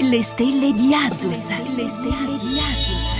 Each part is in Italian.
Le stelle di Azus. Le stelle di Azus.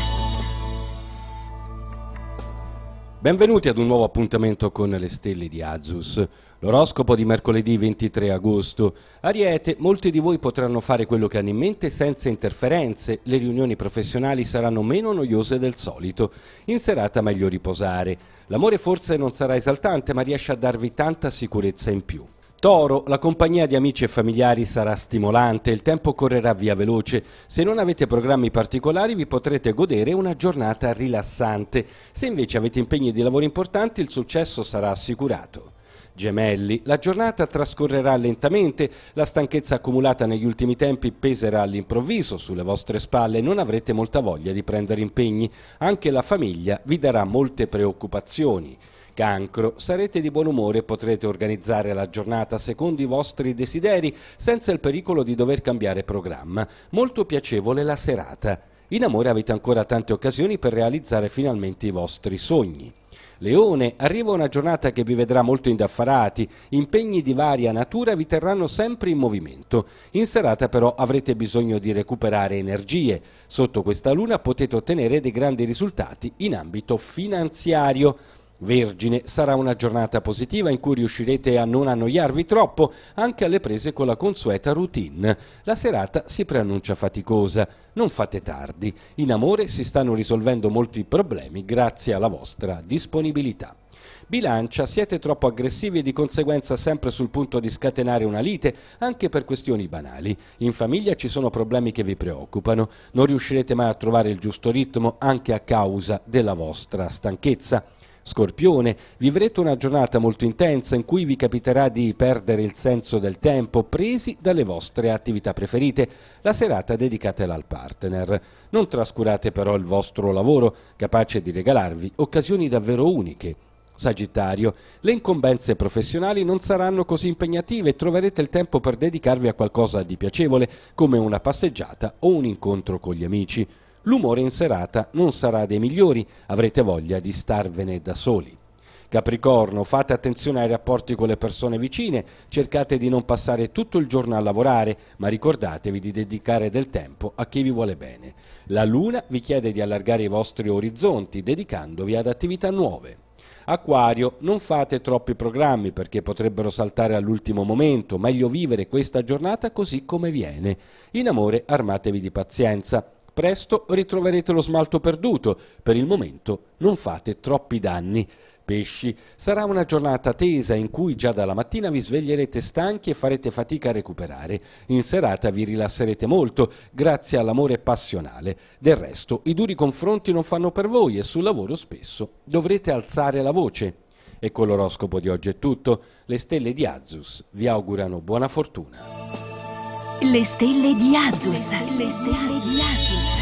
Benvenuti ad un nuovo appuntamento con le stelle di Azus. L'oroscopo di mercoledì 23 agosto. Ariete, molti di voi potranno fare quello che hanno in mente senza interferenze. Le riunioni professionali saranno meno noiose del solito. In serata meglio riposare. L'amore forse non sarà esaltante, ma riesce a darvi tanta sicurezza in più. Toro, la compagnia di amici e familiari sarà stimolante, il tempo correrà via veloce. Se non avete programmi particolari vi potrete godere una giornata rilassante. Se invece avete impegni di lavoro importanti il successo sarà assicurato. Gemelli, la giornata trascorrerà lentamente, la stanchezza accumulata negli ultimi tempi peserà all'improvviso sulle vostre spalle e non avrete molta voglia di prendere impegni. Anche la famiglia vi darà molte preoccupazioni cancro. Sarete di buon umore e potrete organizzare la giornata secondo i vostri desideri senza il pericolo di dover cambiare programma. Molto piacevole la serata. In amore avete ancora tante occasioni per realizzare finalmente i vostri sogni. Leone, arriva una giornata che vi vedrà molto indaffarati, impegni di varia natura vi terranno sempre in movimento. In serata però avrete bisogno di recuperare energie. Sotto questa luna potete ottenere dei grandi risultati in ambito finanziario. Vergine sarà una giornata positiva in cui riuscirete a non annoiarvi troppo anche alle prese con la consueta routine. La serata si preannuncia faticosa, non fate tardi. In amore si stanno risolvendo molti problemi grazie alla vostra disponibilità. Bilancia, siete troppo aggressivi e di conseguenza sempre sul punto di scatenare una lite, anche per questioni banali. In famiglia ci sono problemi che vi preoccupano, non riuscirete mai a trovare il giusto ritmo anche a causa della vostra stanchezza. Scorpione, vivrete una giornata molto intensa in cui vi capiterà di perdere il senso del tempo presi dalle vostre attività preferite. La serata dedicatela al partner. Non trascurate però il vostro lavoro, capace di regalarvi occasioni davvero uniche. Sagittario, le incombenze professionali non saranno così impegnative e troverete il tempo per dedicarvi a qualcosa di piacevole, come una passeggiata o un incontro con gli amici. L'umore in serata non sarà dei migliori, avrete voglia di starvene da soli. Capricorno, fate attenzione ai rapporti con le persone vicine, cercate di non passare tutto il giorno a lavorare, ma ricordatevi di dedicare del tempo a chi vi vuole bene. La Luna vi chiede di allargare i vostri orizzonti, dedicandovi ad attività nuove. Acquario, non fate troppi programmi perché potrebbero saltare all'ultimo momento, meglio vivere questa giornata così come viene. In amore armatevi di pazienza. Presto ritroverete lo smalto perduto, per il momento non fate troppi danni. Pesci, sarà una giornata tesa in cui già dalla mattina vi sveglierete stanchi e farete fatica a recuperare. In serata vi rilasserete molto, grazie all'amore passionale. Del resto, i duri confronti non fanno per voi e sul lavoro spesso dovrete alzare la voce. E con l'oroscopo di oggi è tutto. Le stelle di Azus vi augurano buona fortuna. Le stelle di Azus. Le stelle di Azus.